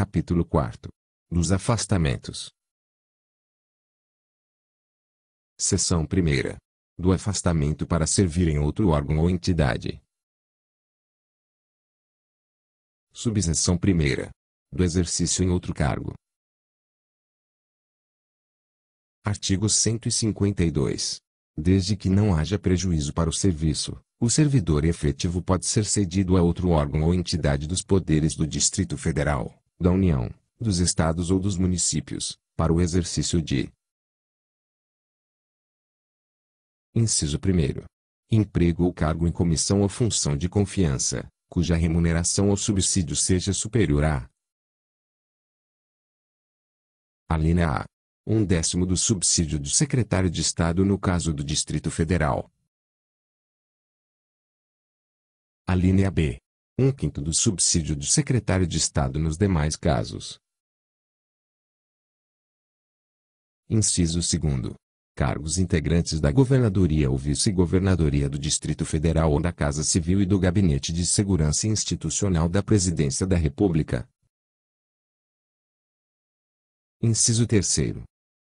Capítulo 4 Dos afastamentos. Seção 1 Do afastamento para servir em outro órgão ou entidade. Subseção 1 Do exercício em outro cargo. Artigo 152. Desde que não haja prejuízo para o serviço, o servidor efetivo pode ser cedido a outro órgão ou entidade dos poderes do Distrito Federal da União, dos Estados ou dos municípios, para o exercício de. Inciso 1. Emprego ou cargo em comissão ou função de confiança, cuja remuneração ou subsídio seja superior a. Alínea A. Um décimo do subsídio do secretário de Estado no caso do Distrito Federal. Alínea B um quinto do subsídio do secretário de Estado nos demais casos. Inciso 2. Cargos integrantes da Governadoria ou Vice-Governadoria do Distrito Federal ou da Casa Civil e do Gabinete de Segurança Institucional da Presidência da República. Inciso 3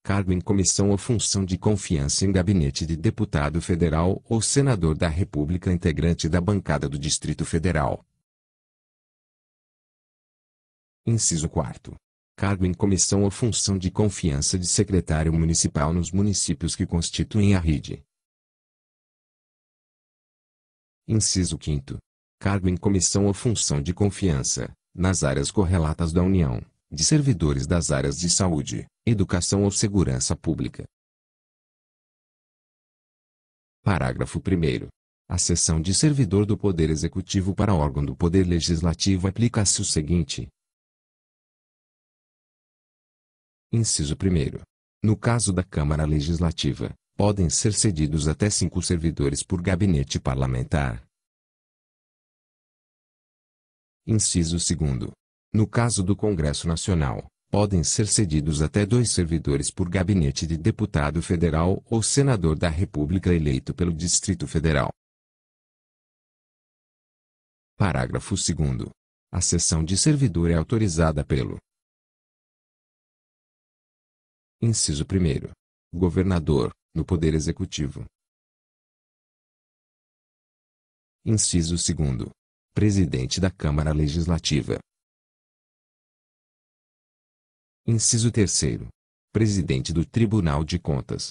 cargo em comissão ou função de confiança em gabinete de deputado federal ou senador da República integrante da bancada do Distrito Federal. Inciso 4. Cargo em comissão ou função de confiança de secretário municipal nos municípios que constituem a rede. Inciso 5. Cargo em comissão ou função de confiança, nas áreas correlatas da União, de servidores das áreas de saúde, educação ou segurança pública. Parágrafo 1. A seção de servidor do Poder Executivo para órgão do Poder Legislativo aplica-se o seguinte: Inciso 1. No caso da Câmara Legislativa, podem ser cedidos até cinco servidores por gabinete parlamentar. Inciso 2. No caso do Congresso Nacional, podem ser cedidos até dois servidores por gabinete de deputado federal ou senador da República eleito pelo Distrito Federal. Parágrafo 2. A cessão de servidor é autorizada pelo Inciso 1. Governador, no Poder Executivo. Inciso 2. Presidente da Câmara Legislativa. Inciso 3. Presidente do Tribunal de Contas.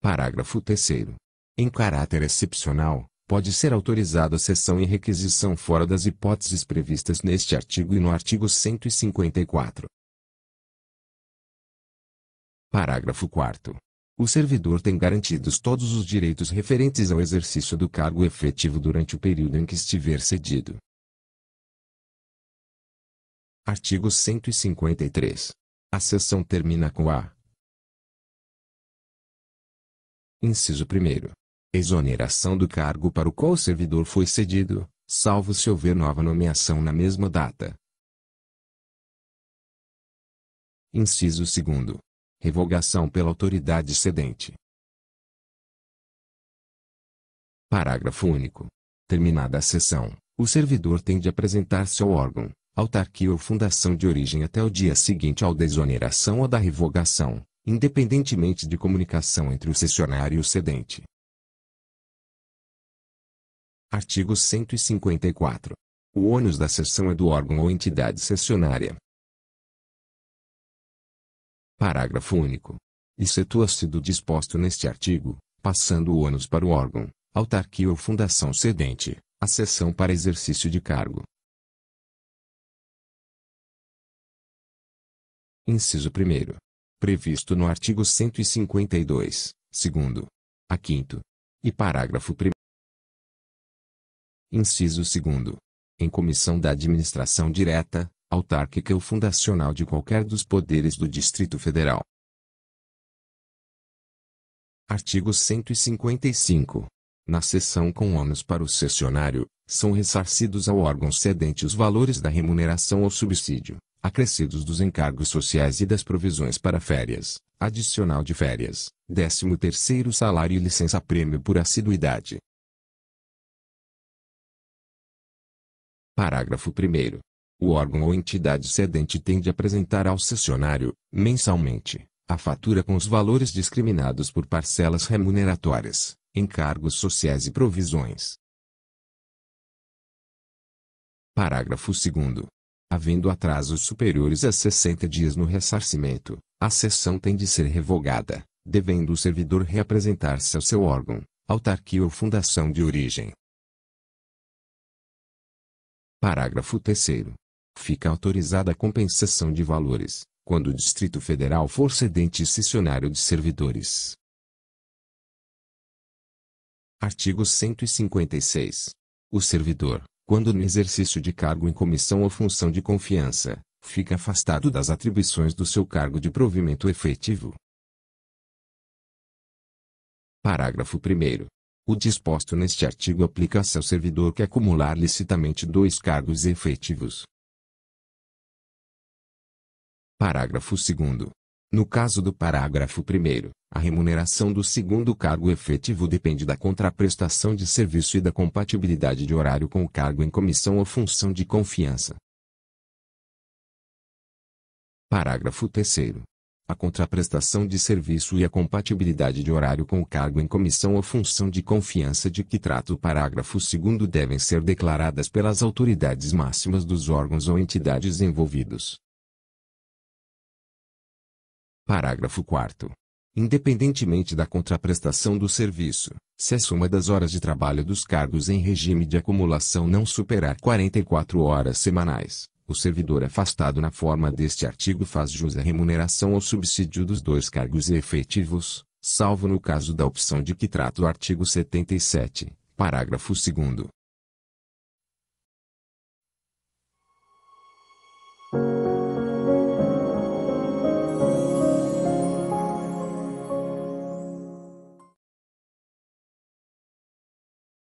Parágrafo 3. Em caráter excepcional, pode ser autorizada sessão e requisição fora das hipóteses previstas neste artigo e no artigo 154. Parágrafo 4 o servidor tem garantidos todos os direitos referentes ao exercício do cargo efetivo durante o período em que estiver cedido. Artigo 153. A sessão termina com a. Inciso 1. Exoneração do cargo para o qual o servidor foi cedido, salvo se houver nova nomeação na mesma data. Inciso 2 revogação pela autoridade cedente. Parágrafo único. Terminada a sessão, o servidor tem de apresentar-se ao órgão, autarquia ou fundação de origem até o dia seguinte ao desoneração ou da revogação, independentemente de comunicação entre o cessionário e o cedente. Artigo 154. O ônus da sessão é do órgão ou entidade cessionária, Parágrafo único. Excetua-se do disposto neste artigo, passando o ônus para o órgão, autarquia ou fundação cedente, a sessão para exercício de cargo. Inciso 1. Previsto no artigo 152, segundo, a 5 e parágrafo 1. Inciso 2. Em comissão da administração direta, autárquica ou fundacional de qualquer dos poderes do Distrito Federal. Artigo 155. Na sessão com ônus para o cessionário, são ressarcidos ao órgão cedente os valores da remuneração ou subsídio, acrescidos dos encargos sociais e das provisões para férias, adicional de férias, 13 terceiro salário e licença-prêmio por assiduidade. Parágrafo 1 o órgão ou entidade cedente tem de apresentar ao cessionário, mensalmente, a fatura com os valores discriminados por parcelas remuneratórias, encargos sociais e provisões. Parágrafo 2. Havendo atrasos superiores a 60 dias no ressarcimento, a cessão tem de ser revogada, devendo o servidor reapresentar-se ao seu órgão, autarquia ou fundação de origem. Parágrafo 3 fica autorizada a compensação de valores, quando o Distrito Federal for cedente e cessionário de servidores. Artigo 156. O servidor, quando no exercício de cargo em comissão ou função de confiança, fica afastado das atribuições do seu cargo de provimento efetivo. Parágrafo 1. O disposto neste artigo aplica-se ao servidor que acumular licitamente dois cargos efetivos, Parágrafo 2 No caso do parágrafo 1 a remuneração do segundo cargo efetivo depende da contraprestação de serviço e da compatibilidade de horário com o cargo em comissão ou função de confiança. Parágrafo 3 a contraprestação de serviço e a compatibilidade de horário com o cargo em comissão ou função de confiança de que trata o parágrafo 2 devem ser declaradas pelas autoridades máximas dos órgãos ou entidades envolvidos, Parágrafo 4 Independentemente da contraprestação do serviço, se a soma das horas de trabalho dos cargos em regime de acumulação não superar 44 horas semanais, o servidor afastado na forma deste artigo faz jus à remuneração ou subsídio dos dois cargos efetivos, salvo no caso da opção de que trata o artigo 77, parágrafo 2